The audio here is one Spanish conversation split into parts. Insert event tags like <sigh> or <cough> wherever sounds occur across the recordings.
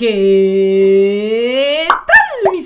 け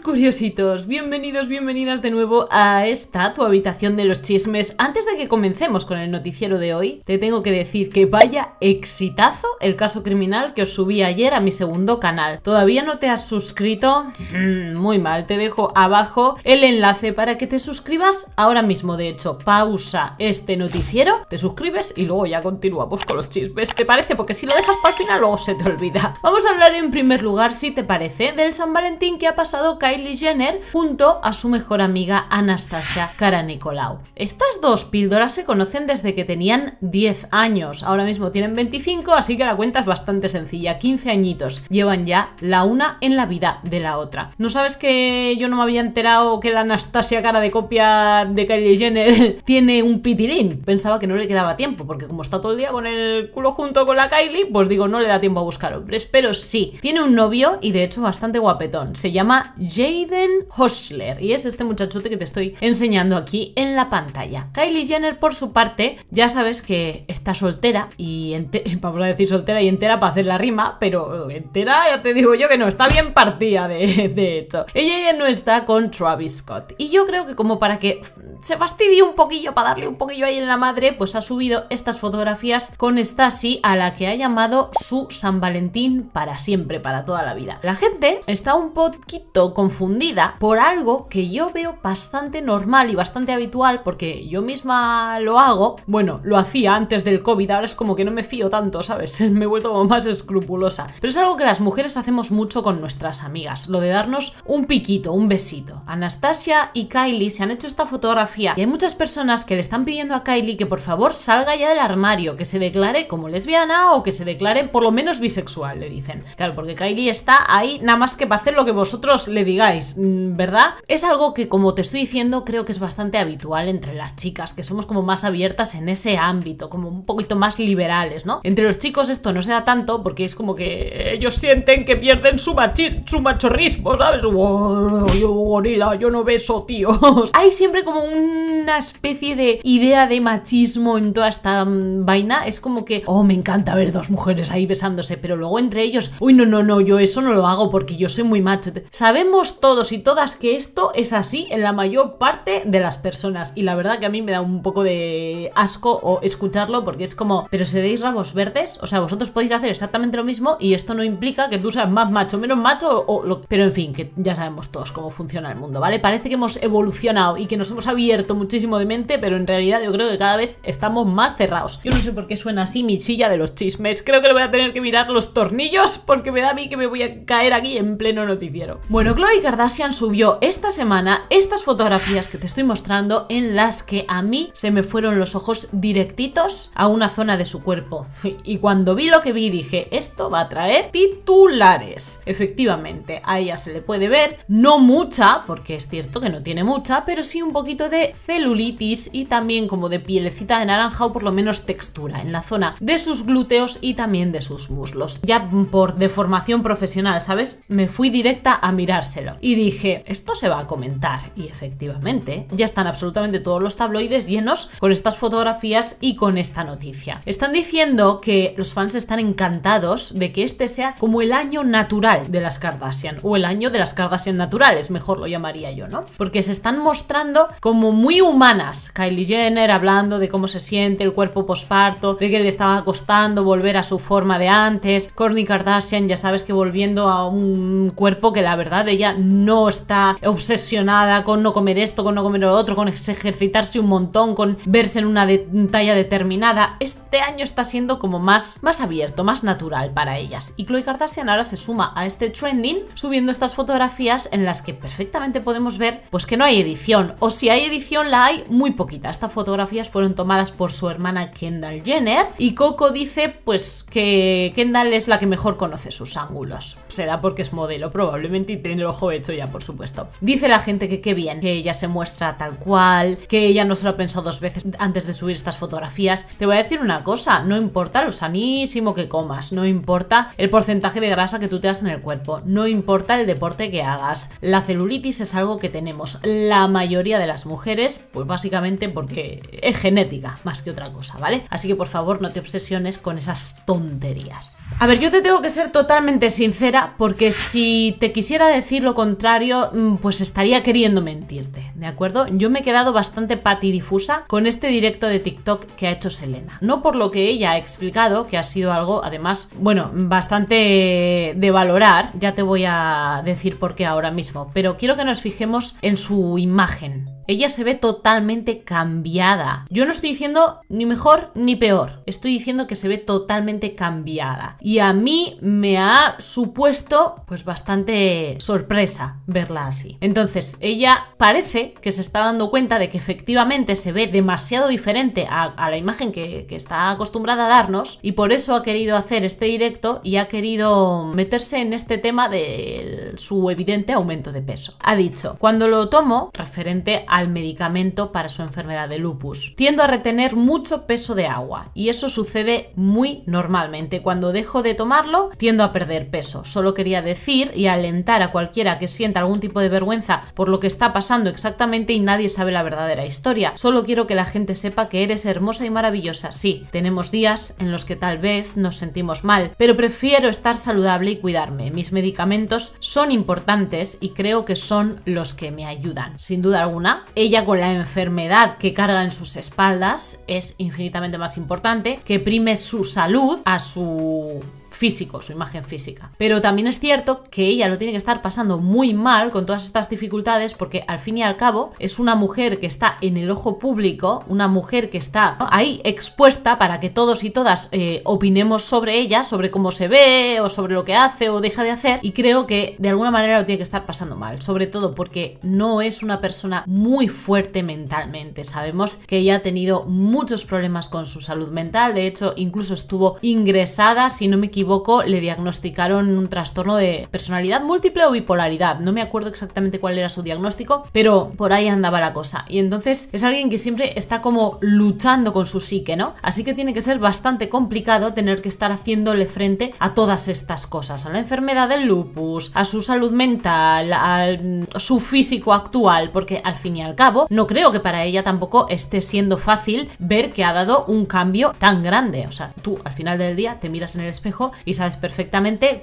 curiositos, bienvenidos, bienvenidas de nuevo a esta tu habitación de los chismes. Antes de que comencemos con el noticiero de hoy, te tengo que decir que vaya exitazo el caso criminal que os subí ayer a mi segundo canal. ¿Todavía no te has suscrito? Mm, muy mal, te dejo abajo el enlace para que te suscribas ahora mismo. De hecho, pausa este noticiero, te suscribes y luego ya continuamos con los chismes. ¿Te parece? Porque si lo dejas para el final luego se te olvida. Vamos a hablar en primer lugar, si te parece, del San Valentín que ha pasado Kylie Jenner junto a su mejor amiga Anastasia Nicolau. Estas dos píldoras se conocen desde que tenían 10 años, ahora mismo tienen 25, así que la cuenta es bastante sencilla, 15 añitos. Llevan ya la una en la vida de la otra. ¿No sabes que yo no me había enterado que la Anastasia cara de copia de Kylie Jenner <laughs> tiene un pitilín? Pensaba que no le quedaba tiempo, porque como está todo el día con el culo junto con la Kylie, pues digo, no le da tiempo a buscar hombres. Pero sí, tiene un novio y de hecho bastante guapetón. Se llama Jaden Hosler y es este muchachote que te estoy enseñando aquí en la pantalla. Kylie Jenner por su parte ya sabes que está soltera y <laughs> vamos a decir soltera y entera para hacer la rima, pero entera ya te digo yo que no, está bien partida de, <laughs> de hecho. Ella ya no está con Travis Scott y yo creo que como para que se fastidió un poquillo para darle un poquillo ahí en la madre, pues ha subido estas fotografías con Stasi a la que ha llamado su San Valentín para siempre, para toda la vida. La gente está un poquito confundida por algo que yo veo bastante normal y bastante habitual porque yo misma lo hago. Bueno, lo hacía antes del COVID, ahora es como que no me fío tanto, ¿sabes? <laughs> Me he vuelto más escrupulosa. Pero es algo que las mujeres hacemos mucho con nuestras amigas, lo de darnos un piquito, un besito. Anastasia y Kylie se han hecho esta fotografía y hay muchas personas que le están pidiendo a Kylie que por favor salga ya del armario, que se declare como lesbiana o que se declare por lo menos bisexual, le dicen. Claro, porque Kylie está ahí nada más que para hacer lo que vosotros le digáis, mm, ¿verdad? Es algo que, como te estoy diciendo, creo que es bastante habitual entre las chicas, que somos como más abiertas en ese ámbito, como un poquito más liberales, ¿no? Entre los chicos esto no se da tanto porque es como que ellos sienten que pierden su, machi su machorrismo, ¿sabes? yo gorila, yo no beso, tío. <laughs> Hay siempre como un una especie de idea de machismo en toda esta mm, vaina. Es como que, oh, me encanta ver dos mujeres ahí besándose, pero luego entre ellos, uy, no, no, no, yo eso no lo hago porque yo soy muy macho. Sabemos todos y todas que esto es así en la mayor parte de las personas. Y la verdad que a mí me da un poco de asco o escucharlo porque es como, pero seréis rabos verdes. O sea, vosotros podéis hacer exactamente lo mismo y esto no implica que tú seas más macho, menos macho o, lo... Pero en fin, que ya sabemos todos cómo funciona el mundo, ¿vale? Parece que hemos evolucionado y que nos hemos abierto muchísimo de mente, pero en realidad yo creo que cada vez estamos más cerrados. Yo no sé por qué suena así mi silla de los chismes. Creo que le voy a tener que mirar los tornillos porque me da a mí que me voy a caer aquí en pleno noticiero. Bueno, Chloe Kardashian subió esta semana estas fotografías que te estoy mostrando en las que a mí se me fueron los ojos directitos a una zona de su cuerpo. <laughs> Y cuando vi lo que vi dije, esto va a traer titulares. Efectivamente, a ella se le puede ver, no mucha, porque es cierto que no tiene mucha, pero sí un poquito de celulitis y también como de pielecita de naranja o por lo menos textura en la zona de sus glúteos y también de sus muslos. Ya por deformación profesional, ¿sabes? Me fui directa a mirárselo y dije, esto se va a comentar y efectivamente ya están absolutamente todos los tabloides llenos con estas fotografías y con esta noticia. Están diciendo que los fans están encantados de que este sea como el año natural de las Kardashian o el año de las Kardashian naturales, mejor lo llamaría yo, ¿no? Porque se están mostrando como muy humanas. Kylie Jenner hablando de cómo se siente el cuerpo posparto, de que le estaba costando volver a su forma de antes. Kourtney Kardashian, ya sabes que volviendo a un cuerpo que la verdad ella no está obsesionada con no comer esto, con no comer lo otro, con ejercitarse un montón, con verse en una talla determinada. Este año está siendo como más, más abierto, más natural para ellas. Y Chloe Kardashian ahora se suma a este trending subiendo estas fotografías en las que perfectamente podemos ver pues que no hay edición o si hay edición la hay muy poquita. Estas fotografías fueron tomadas por su hermana Kendall Jenner y Coco dice pues que Kendall es la que mejor conoce sus ángulos. Será porque es modelo probablemente y tiene el ojo hecho ya por supuesto. Dice la gente que qué bien, que ella se muestra tal cual, que ella no se lo ha pensado dos veces antes de subir estas fotografías. Te voy a decir una cosa, no importa lo sanísimo que comas, no importa el porcentaje de grasa que tú te das en el cuerpo, no importa el deporte que hagas. La celulitis es algo que tenemos la mayoría de las mujeres pues básicamente porque es genética, más que otra cosa, ¿vale? Así que por favor no te obsesiones con esas tonterías. A ver, yo te tengo que ser totalmente sincera porque si te quisiera decir lo contrario, mm, pues estaría queriendo mentirte, ¿de acuerdo? Yo me he quedado bastante patidifusa con este directo de TikTok que ha hecho Selena. No por lo que ella ha explicado, que ha sido algo, además, bueno, bastante de valorar, ya te voy a decir por qué ahora mismo, pero quiero que nos fijemos en su imagen, ella se ve totalmente cambiada. Yo no estoy diciendo ni mejor ni peor. Estoy diciendo que se ve totalmente cambiada. Y a mí me ha supuesto pues bastante sorpresa verla así. Entonces, ella parece que se está dando cuenta de que efectivamente se ve demasiado diferente a, la imagen que, que está acostumbrada a darnos y por eso ha querido hacer este directo y ha querido meterse en este tema de su evidente aumento de peso. Ha dicho, cuando lo tomo, referente a al medicamento para su enfermedad de lupus. Tiendo a retener mucho peso de agua y eso sucede muy normalmente. Cuando dejo de tomarlo, tiendo a perder peso. Solo quería decir y alentar a cualquiera que sienta algún tipo de vergüenza por lo que está pasando exactamente y nadie sabe la verdadera historia. Solo quiero que la gente sepa que eres hermosa y maravillosa. Sí, tenemos días en los que tal vez nos sentimos mal, pero prefiero estar saludable y cuidarme. Mis medicamentos son importantes y creo que son los que me ayudan. Sin duda alguna, ella con la enfermedad que carga en sus espaldas es infinitamente más importante, que prime su salud a su físico, su imagen física. Pero también es cierto que ella lo tiene que estar pasando muy mal con todas estas dificultades porque al fin y al cabo es una mujer que está en el ojo público, una mujer que está ahí expuesta para que todos y todas eh, opinemos sobre ella, sobre cómo se ve o sobre lo que hace o deja de hacer y creo que de alguna manera lo tiene que estar pasando mal, sobre todo porque no es una persona muy fuerte mentalmente. Sabemos que ella ha tenido muchos problemas con su salud mental, de hecho incluso estuvo ingresada, si no me equivoco, le diagnosticaron un trastorno de personalidad múltiple o bipolaridad. No me acuerdo exactamente cuál era su diagnóstico, pero por ahí andaba la cosa. Y entonces es alguien que siempre está como luchando con su psique, ¿no? Así que tiene que ser bastante complicado tener que estar haciéndole frente a todas estas cosas, a la enfermedad del lupus, a su salud mental, a mm, su físico actual, porque al fin y al cabo no creo que para ella tampoco esté siendo fácil ver que ha dado un cambio tan grande. O sea, tú al final del día te miras en el espejo y sabes perfectamente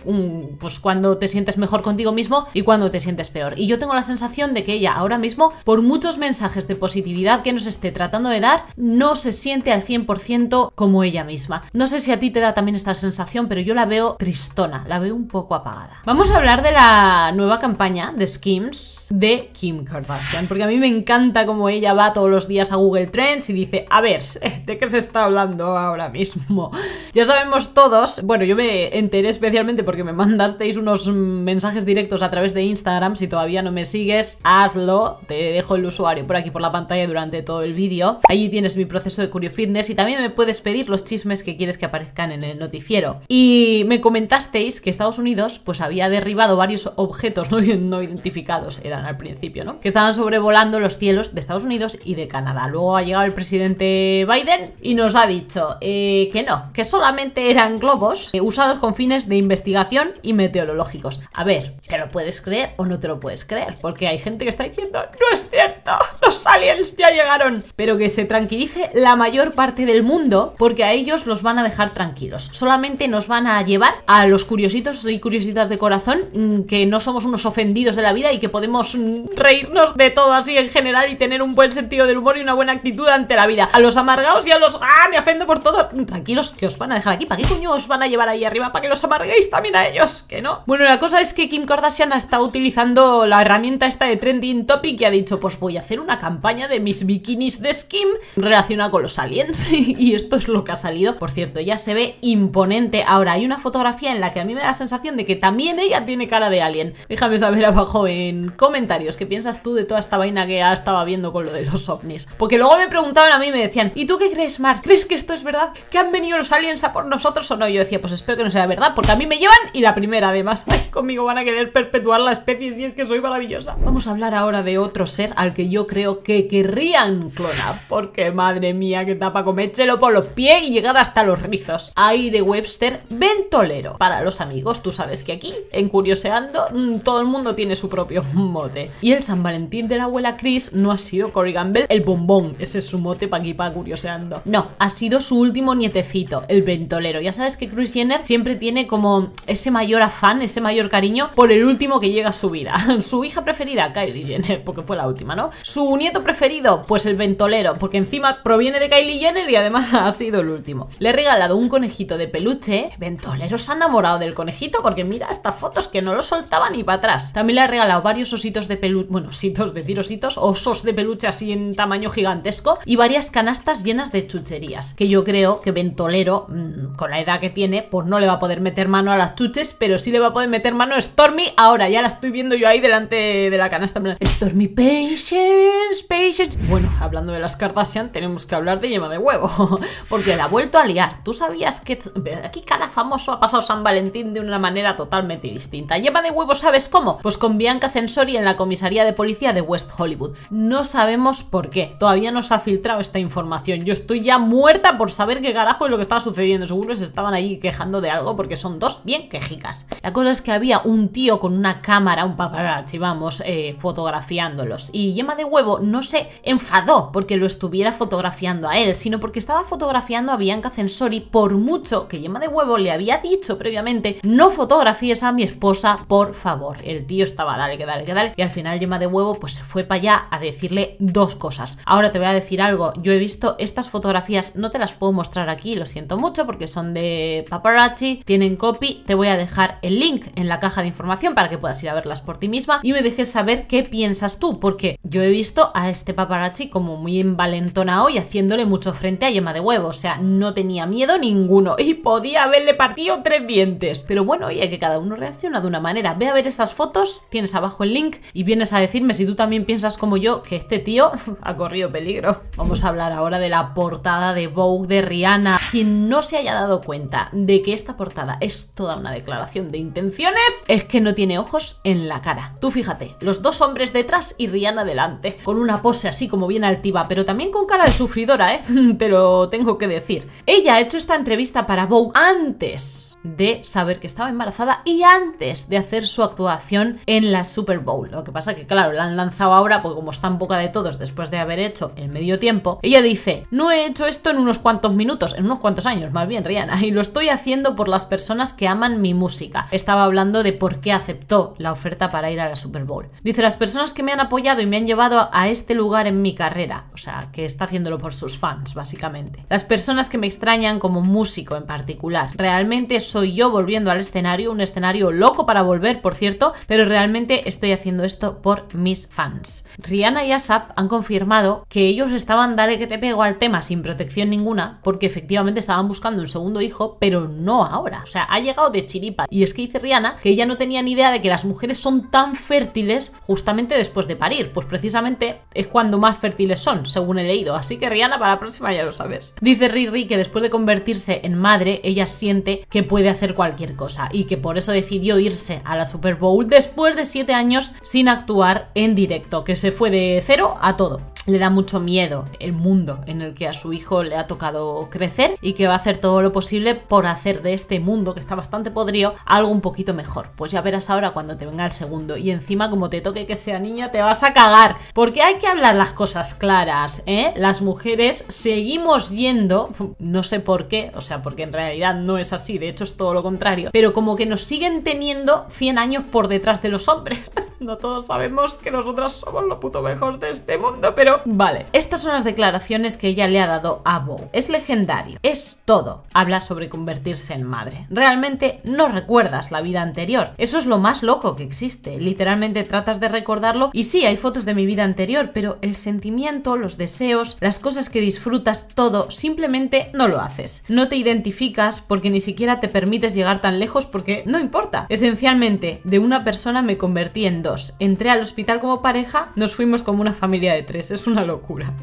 pues cuando te sientes mejor contigo mismo y cuando te sientes peor. Y yo tengo la sensación de que ella ahora mismo, por muchos mensajes de positividad que nos esté tratando de dar, no se siente al 100% como ella misma. No sé si a ti te da también esta sensación, pero yo la veo tristona, la veo un poco apagada. Vamos a hablar de la nueva campaña de Skims de Kim Kardashian, porque a mí me encanta cómo ella va todos los días a Google Trends y dice, a ver, <laughs> ¿de qué se está hablando ahora mismo? Ya sabemos todos, bueno, yo me enteré especialmente porque me mandasteis unos mensajes directos a través de Instagram. Si todavía no me sigues, hazlo. Te dejo el usuario por aquí por la pantalla durante todo el vídeo. Allí tienes mi proceso de Curio Fitness y también me puedes pedir los chismes que quieres que aparezcan en el noticiero. Y me comentasteis que Estados Unidos pues había derribado varios objetos <laughs> no, identificados, eran al principio, ¿no? Que estaban sobrevolando los cielos de Estados Unidos y de Canadá. Luego ha llegado el presidente Biden y nos ha dicho eh, que no, que solamente eran globos eh, usados con fines de investigación y meteorológicos. A ver, ¿te lo puedes creer o no te lo puedes creer? Porque hay gente que está diciendo, no es cierto, <laughs> los aliens ya llegaron. Pero que se tranquilice la mayor parte del mundo porque a ellos los van a dejar tranquilos. Solamente nos van a llevar a los curiositos y curiositas de corazón mm, que no somos unos ofendidos de la vida y que podemos mm, reírnos de todo así en general y tener un buen sentido del humor y una buena actitud ante la vida. A los amargados y a los... ¡Ah! Me ofendo por todos! Tranquilos que os van a dejar aquí. ¿Para qué coño os van a llevar ahí arriba para que los amarguéis también a ellos, que no. Bueno, la cosa es que Kim Kardashian ha estado utilizando la herramienta esta de Trending Topic y ha dicho, pues voy a hacer una campaña de mis bikinis de skin relacionada con los aliens. <laughs> y esto es lo que ha salido. Por cierto, ya se ve imponente. Ahora, hay una fotografía en la que a mí me da la sensación de que también ella tiene cara de alien. Déjame saber abajo en comentarios qué piensas tú de toda esta vaina que ha estado viendo con lo de los ovnis. Porque luego me preguntaban a mí y me decían, ¿y tú qué crees, Mark ¿Crees que esto es verdad? ¿Que han venido los aliens a por nosotros o no? yo decía, pues espero que no sea verdad, porque a mí me llevan y la primera además. <laughs> conmigo van a querer perpetuar la especie si es que soy maravillosa. Vamos a hablar ahora de otro ser al que yo creo que querrían clonar, porque madre mía, que tapa coméchelo por los pies y llegar hasta los rizos. Aire Webster Ventolero. Para los amigos, tú sabes que aquí, en Curioseando, mm, todo el mundo tiene su propio <laughs> mote. Y el San Valentín de la abuela Chris no ha sido Cory Gamble el bombón, ese es su mote para aquí, para Curioseando. No, ha sido su último nietecito, el Ventolero. Ya sabes que Chris Jenner siempre tiene como ese mayor afán, ese mayor cariño por el último que llega a su vida. <laughs> su hija preferida, Kylie Jenner, porque fue la última, ¿no? Su nieto preferido, pues el ventolero, porque encima proviene de Kylie Jenner y además <laughs> ha sido el último. Le he regalado un conejito de peluche. Ventolero se ha enamorado del conejito porque mira estas fotos que no lo soltaba ni para atrás. También le ha regalado varios ositos de peluche, bueno, ositos, decir ositos, osos de peluche así en tamaño gigantesco y varias canastas llenas de chucherías, que yo creo que Ventolero, mm, con la edad que tiene, por pues no le va a poder meter mano a las chuches, pero sí le va a poder meter mano a Stormy ahora. Ya la estoy viendo yo ahí delante de la canasta. Stormy, patience, patience. Bueno, hablando de las Kardashian, tenemos que hablar de yema de huevo, <laughs> porque la ha vuelto a liar. Tú sabías que aquí cada famoso ha pasado San Valentín de una manera totalmente distinta. Yema de huevo, ¿sabes cómo? Pues con Bianca Censori en la comisaría de policía de West Hollywood. No sabemos por qué. Todavía no se ha filtrado esta información. Yo estoy ya muerta por saber qué carajo es lo que estaba sucediendo. Seguro se estaban ahí quejando de algo porque son dos bien quejicas. La cosa es que había un tío con una cámara, un paparazzi, vamos, eh, fotografiándolos. Y Yema de Huevo no se enfadó porque lo estuviera fotografiando a él, sino porque estaba fotografiando a Bianca Censori por mucho que Yema de Huevo le había dicho previamente, no fotografíes a mi esposa, por favor. El tío estaba, dale, que dale, que dale. Y al final Yema de Huevo pues se fue para allá a decirle dos cosas. Ahora te voy a decir algo, yo he visto estas fotografías, no te las puedo mostrar aquí, lo siento mucho porque son de paparazzi tienen copy, te voy a dejar el link en la caja de información para que puedas ir a verlas por ti misma y me dejes saber qué piensas tú, porque yo he visto a este paparazzi como muy envalentonado y haciéndole mucho frente a Yema de Huevo, o sea, no tenía miedo ninguno y podía haberle partido tres dientes. Pero bueno, hay que cada uno reacciona de una manera. Ve a ver esas fotos, tienes abajo el link y vienes a decirme si tú también piensas como yo que este tío <laughs> ha corrido peligro. Vamos a hablar ahora de la portada de Vogue de Rihanna. Quien no se haya dado cuenta de que esta portada es toda una declaración de intenciones, es que no tiene ojos en la cara. Tú fíjate, los dos hombres detrás y Rihanna delante, con una pose así como bien altiva, pero también con cara de sufridora, ¿eh? <laughs> Te lo tengo que decir. Ella ha hecho esta entrevista para Vogue antes de saber que estaba embarazada y antes de hacer su actuación en la Super Bowl. Lo que pasa que, claro, la han lanzado ahora porque como está en boca de todos después de haber hecho el medio tiempo, ella dice, no he hecho esto en unos cuantos minutos, en unos cuantos años más bien, Rihanna, y lo estoy haciendo por las personas que aman mi música. Estaba hablando de por qué aceptó la oferta para ir a la Super Bowl. Dice, las personas que me han apoyado y me han llevado a este lugar en mi carrera, o sea, que está haciéndolo por sus fans, básicamente. Las personas que me extrañan como músico en particular, realmente son soy yo volviendo al escenario, un escenario loco para volver, por cierto, pero realmente estoy haciendo esto por mis fans. Rihanna y ASAP han confirmado que ellos estaban dale que te pego al tema sin protección ninguna, porque efectivamente estaban buscando un segundo hijo, pero no ahora. O sea, ha llegado de chiripa. Y es que dice Rihanna que ella no tenía ni idea de que las mujeres son tan fértiles justamente después de parir. Pues precisamente es cuando más fértiles son, según he leído. Así que Rihanna, para la próxima ya lo sabes. Dice Riri que después de convertirse en madre, ella siente que puede hacer cualquier cosa y que por eso decidió irse a la Super Bowl después de 7 años sin actuar en directo, que se fue de cero a todo le da mucho miedo el mundo en el que a su hijo le ha tocado crecer y que va a hacer todo lo posible por hacer de este mundo que está bastante podrido algo un poquito mejor. Pues ya verás ahora cuando te venga el segundo y encima como te toque que sea niña te vas a cagar porque hay que hablar las cosas claras, ¿eh? Las mujeres seguimos yendo, no sé por qué, o sea, porque en realidad no es así, de hecho es todo lo contrario, pero como que nos siguen teniendo 100 años por detrás de los hombres. <laughs> no todos sabemos que nosotras somos lo puto mejor de este mundo, pero vale. Estas son las declaraciones que ella le ha dado a Bo. Es legendario, es todo. Habla sobre convertirse en madre. Realmente no recuerdas la vida anterior. Eso es lo más loco que existe. Literalmente tratas de recordarlo y sí, hay fotos de mi vida anterior, pero el sentimiento, los deseos, las cosas que disfrutas, todo, simplemente no lo haces. No te identificas porque ni siquiera te permites llegar tan lejos porque no importa. Esencialmente, de una persona me convertí en dos. Entré al hospital como pareja, nos fuimos como una familia de tres una locura.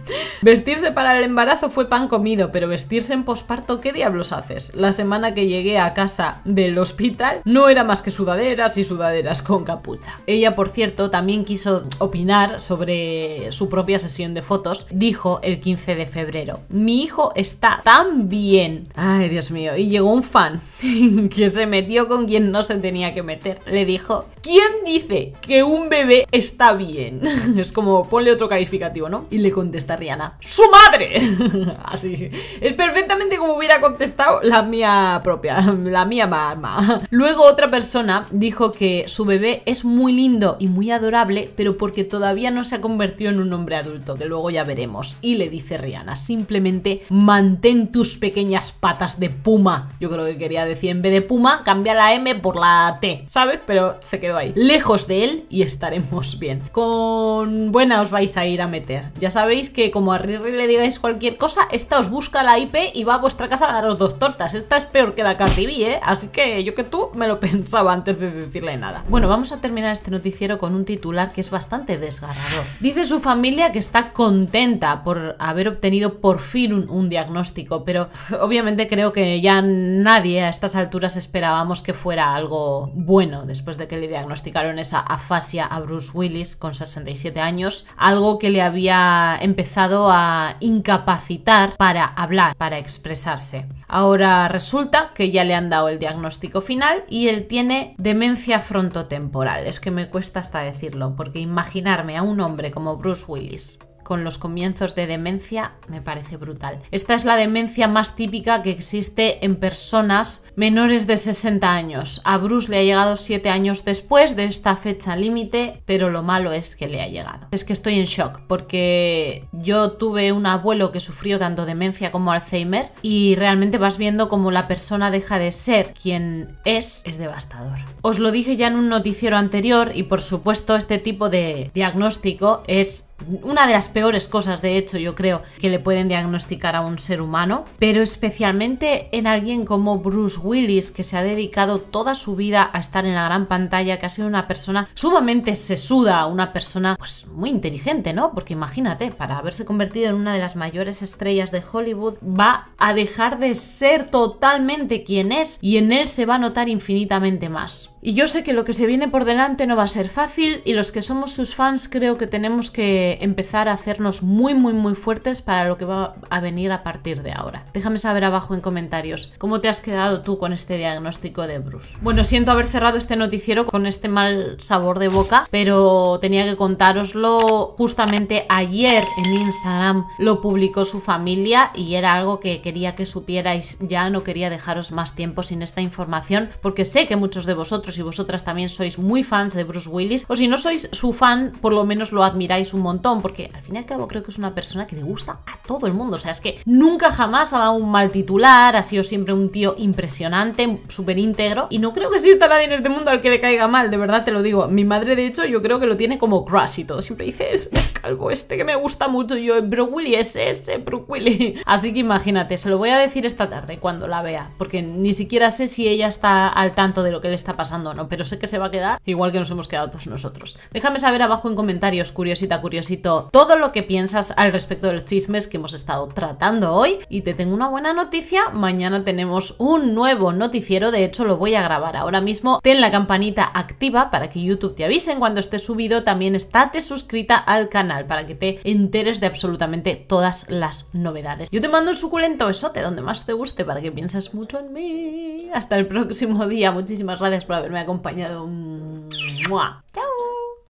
Vestirse para el embarazo fue pan comido, pero vestirse en posparto, ¿qué diablos haces? La semana que llegué a casa del hospital no era más que sudaderas y sudaderas con capucha. Ella, por cierto, también quiso opinar sobre su propia sesión de fotos. Dijo el 15 de febrero, mi hijo está tan bien. Ay, Dios mío. Y llegó un fan <laughs> que se metió con quien no se tenía que meter. Le dijo, ¿quién dice que un bebé está bien? <laughs> es como, ponle otro calificativo, y le contesta Rihanna, ¡su madre! <laughs> Así, es perfectamente como hubiera contestado la mía propia, la mía mamá. Luego otra persona dijo que su bebé es muy lindo y muy adorable, pero porque todavía no se ha convertido en un hombre adulto, que luego ya veremos. Y le dice Rihanna, simplemente mantén tus pequeñas patas de puma. Yo creo que quería decir, en vez de puma, cambia la M por la T, ¿sabes? Pero se quedó ahí. Lejos de él y estaremos bien. Con buena os vais a ir a meter. Ya sabéis que como a Riri le digáis cualquier cosa, esta os busca la IP y va a vuestra casa a daros dos tortas. Esta es peor que la Cardi B, ¿eh? Así que yo que tú me lo <laughs> pensaba antes de decirle nada. Bueno, vamos a terminar este noticiero con un titular que es bastante desgarrador. Dice su familia que está contenta por haber obtenido por fin un diagnóstico, pero <laughs> obviamente creo que ya nadie a estas alturas esperábamos que fuera algo bueno después de que le diagnosticaron esa afasia a Bruce Willis con 67 años, algo que le había empezado a incapacitar para hablar, para expresarse. Ahora resulta que ya le han dado el diagnóstico final y él tiene demencia frontotemporal. Es que me cuesta hasta decirlo, porque imaginarme a un hombre como Bruce Willis con los comienzos de demencia me parece brutal. Esta es la demencia más típica que existe en personas menores de 60 años. A Bruce le ha llegado 7 años después de esta fecha límite, pero lo malo es que le ha llegado. Es que estoy en shock porque yo tuve un abuelo que sufrió tanto demencia como Alzheimer y realmente vas viendo cómo la persona deja de ser quien es, es devastador. Os lo dije ya en un noticiero anterior y por supuesto este tipo de diagnóstico es una de las peores peores cosas, de hecho, yo creo, que le pueden diagnosticar a un ser humano, pero especialmente en alguien como Bruce Willis, que se ha dedicado toda su vida a estar en la gran pantalla, que ha sido una persona sumamente sesuda, una persona pues muy inteligente, ¿no? Porque imagínate, para haberse convertido en una de las mayores estrellas de Hollywood, va a dejar de ser totalmente quien es y en él se va a notar infinitamente más. Y yo sé que lo que se viene por delante no va a ser fácil y los que somos sus fans creo que tenemos que empezar a hacernos muy muy muy fuertes para lo que va a venir a partir de ahora. Déjame saber abajo en comentarios cómo te has quedado tú con este diagnóstico de Bruce. Bueno, siento haber cerrado este noticiero con este mal sabor de boca, pero tenía que contároslo justamente ayer en Instagram lo publicó su familia y era algo que quería que supierais ya, no quería dejaros más tiempo sin esta información porque sé que muchos de vosotros si vosotras también sois muy fans de Bruce Willis, o si no sois su fan, por lo menos lo admiráis un montón, porque al fin y al cabo creo que es una persona que le gusta a todo el mundo. O sea, es que nunca jamás ha dado un mal titular, ha sido siempre un tío impresionante, súper íntegro, y no creo que exista nadie en este mundo al que le caiga mal, de verdad te lo digo. Mi madre, de hecho, yo creo que lo tiene como crush y todo. Siempre dice, algo este que me gusta mucho, y yo, Bruce Willis es ese, Bruce Willis. <laughs> Así que imagínate, se lo voy a decir esta tarde cuando la vea, porque ni siquiera sé si ella está al tanto de lo que le está pasando o no, pero sé que se va a quedar igual que nos hemos quedado todos nosotros. Déjame saber abajo en comentarios, curiosita, curiosito, todo lo que piensas al respecto de los chismes que hemos estado tratando hoy. Y te tengo una buena noticia, mañana tenemos un nuevo noticiero, de hecho lo voy a grabar ahora mismo. Ten la campanita activa para que YouTube te avise en cuando esté subido, también estate suscrita al canal para que te enteres de absolutamente todas las novedades. Yo te mando un suculento besote donde más te guste para que pienses mucho en mí. Hasta el próximo día, muchísimas gracias por haber me ha acompañado. ¡Mua! ¡Chao!